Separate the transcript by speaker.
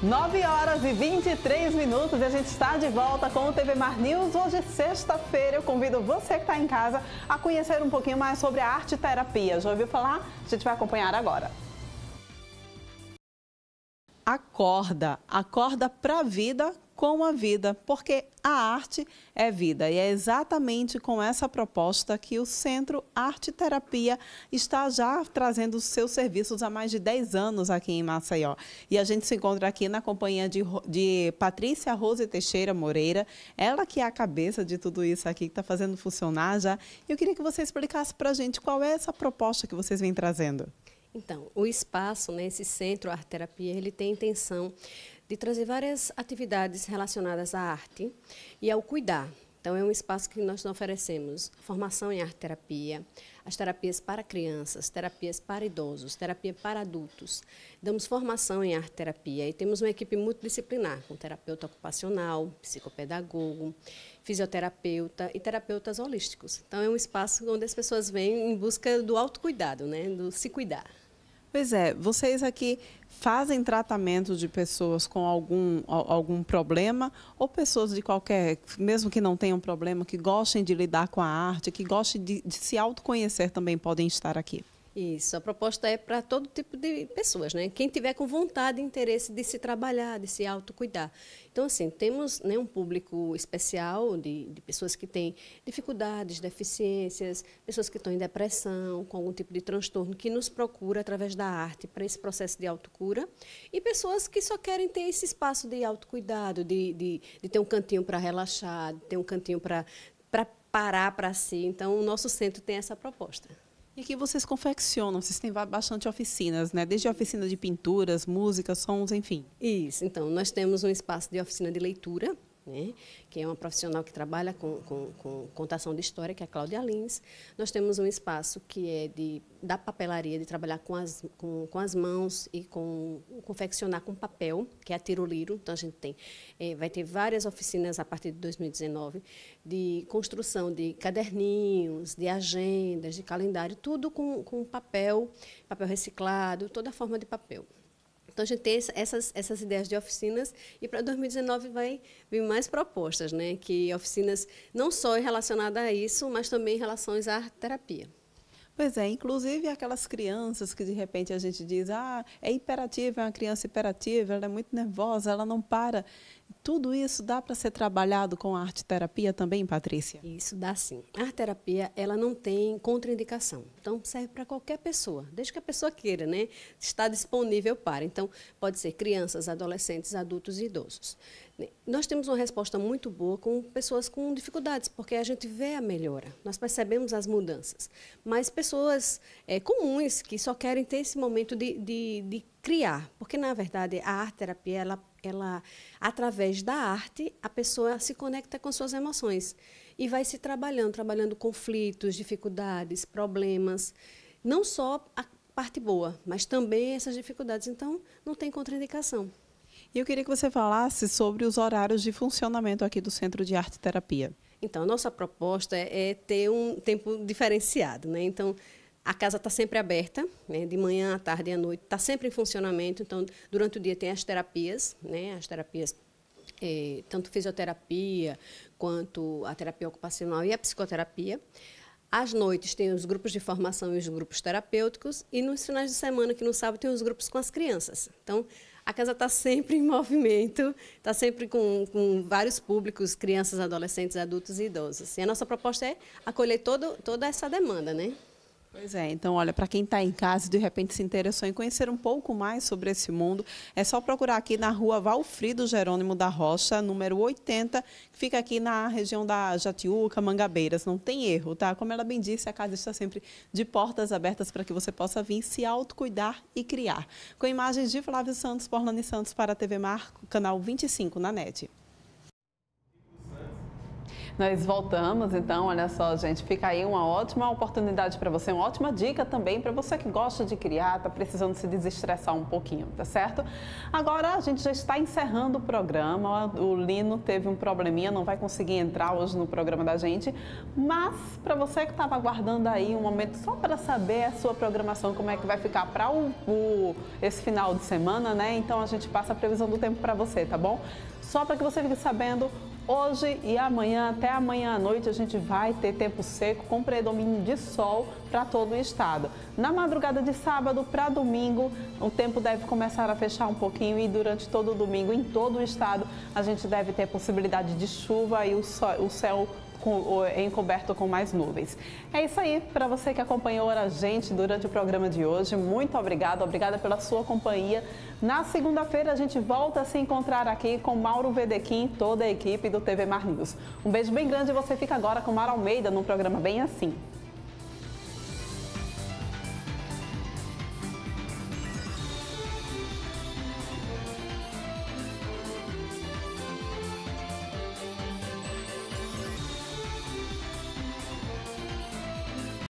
Speaker 1: 9 horas e 23 minutos e a gente está de volta com o TV Mar News. Hoje, sexta-feira, eu convido você que está em casa a conhecer um pouquinho mais sobre a arte terapia. Já ouviu falar? A gente vai acompanhar agora. Acorda, acorda para a vida com a vida, porque a arte é vida. E é exatamente com essa proposta que o Centro Arte Terapia está já trazendo seus serviços há mais de 10 anos aqui em Maceió. E a gente se encontra aqui na companhia de, de Patrícia Rose Teixeira Moreira, ela que é a cabeça de tudo isso aqui, que está fazendo funcionar já. Eu queria que você explicasse para a gente qual é essa proposta que vocês vêm trazendo.
Speaker 2: Então, o espaço, né, esse centro Arte Terapia, ele tem intenção de trazer várias atividades relacionadas à arte e ao cuidar. Então, é um espaço que nós oferecemos formação em arte-terapia, as terapias para crianças, terapias para idosos, terapia para adultos. Damos formação em arte-terapia e temos uma equipe multidisciplinar, com terapeuta ocupacional, psicopedagogo, fisioterapeuta e terapeutas holísticos. Então, é um espaço onde as pessoas vêm em busca do autocuidado, né? do se cuidar.
Speaker 1: Pois é, vocês aqui fazem tratamento de pessoas com algum, algum problema ou pessoas de qualquer, mesmo que não tenham problema, que gostem de lidar com a arte, que gostem de, de se autoconhecer também podem estar aqui?
Speaker 2: Isso, a proposta é para todo tipo de pessoas, né? Quem tiver com vontade e interesse de se trabalhar, de se autocuidar. Então, assim, temos né, um público especial de, de pessoas que têm dificuldades, deficiências, pessoas que estão em depressão, com algum tipo de transtorno, que nos procura através da arte para esse processo de autocura. E pessoas que só querem ter esse espaço de autocuidado, de, de, de ter um cantinho para relaxar, de ter um cantinho para parar para si. Então, o nosso centro tem essa proposta. E aqui vocês
Speaker 1: confeccionam, vocês têm bastante oficinas, né? Desde oficina de pinturas, música, sons, enfim.
Speaker 2: Isso, então, nós temos um espaço de oficina de leitura, né, que é uma profissional que trabalha com, com, com, contação de história, que é a Cláudia Lins. Nós temos um espaço que é de, da papelaria, de trabalhar com as, com, com as mãos e com confeccionar com papel, que é a Tiroliro. Então, a gente tem, é, vai ter várias oficinas a partir de 2019 de construção de caderninhos, de agendas, de calendário, tudo com, com papel, papel reciclado, toda forma de papel. Então, a gente tem essas, essas ideias de oficinas e para 2019 vai vir mais propostas, né? Que oficinas não só relacionadas a isso, mas também em relação à terapia.
Speaker 1: Pois é, inclusive aquelas crianças que de repente a gente diz, ah, é hiperativa, é uma criança hiperativa, ela é muito nervosa, ela não para. Tudo isso dá para ser trabalhado com a arte terapia também,
Speaker 2: Patrícia? Isso dá sim. A arte terapia, ela não tem contraindicação. Então serve para qualquer pessoa, desde que a pessoa queira, né? Está disponível para. Então pode ser crianças, adolescentes, adultos e idosos. Nós temos uma resposta muito boa com pessoas com dificuldades, porque a gente vê a melhora, nós percebemos as mudanças. Mas pessoas é, comuns que só querem ter esse momento de, de, de criar, porque na verdade a arte terapia, ela, ela, através da arte, a pessoa se conecta com suas emoções e vai se trabalhando, trabalhando conflitos, dificuldades, problemas, não só a parte boa, mas também essas dificuldades. Então, não tem contraindicação.
Speaker 1: E eu queria que você falasse sobre os horários de funcionamento aqui do Centro de Arte Terapia.
Speaker 2: Então, a nossa proposta é ter um tempo diferenciado, né? Então, a casa está sempre aberta, né? de manhã à tarde e à noite, está sempre em funcionamento. Então, durante o dia tem as terapias, né? as terapias, é, tanto fisioterapia quanto a terapia ocupacional e a psicoterapia. Às noites tem os grupos de formação e os grupos terapêuticos. E nos finais de semana, que no sábado, tem os grupos com as crianças. Então, a casa está sempre em movimento, está sempre com, com, vários públicos, crianças, adolescentes, adultos e idosos. E a nossa proposta é acolher todo, toda essa demanda, né? Pois é, então olha,
Speaker 1: para quem está em casa e de repente se interessou em conhecer um pouco mais sobre esse mundo, é só procurar aqui na rua Valfrido Jerônimo da Rocha, número 80, que fica aqui na região da Jatiuca, Mangabeiras, não tem erro, tá? Como ela bem disse, a casa está sempre de portas abertas para que você possa vir se autocuidar e criar. Com imagens de Flávio Santos, Porlane Santos para a TV Marco, canal 25 na NET. Nós voltamos, então, olha só, gente, fica aí uma ótima oportunidade para você, uma ótima dica também para você que gosta de criar, tá precisando se desestressar um pouquinho, tá certo? Agora a gente já está encerrando o programa. O Lino teve um probleminha, não vai conseguir entrar hoje no programa da gente, mas para você que estava aguardando aí um momento só para saber a sua programação, como é que vai ficar para o, o, esse final de semana, né? Então a gente passa a previsão do tempo para você, tá bom? Só para que você fique sabendo, Hoje e amanhã, até amanhã à noite, a gente vai ter tempo seco com predomínio de sol para todo o estado. Na madrugada de sábado para domingo, o tempo deve começar a fechar um pouquinho e durante todo o domingo, em todo o estado, a gente deve ter possibilidade de chuva e o, sol, o céu com, encoberto com mais nuvens. É isso aí, para você que acompanhou a gente durante o programa de hoje, muito obrigado, obrigada pela sua companhia. Na segunda-feira a gente volta a se encontrar aqui com Mauro Vedequim, toda a equipe do TV Mar News. Um beijo bem grande e você fica agora com Mara Almeida num programa bem assim.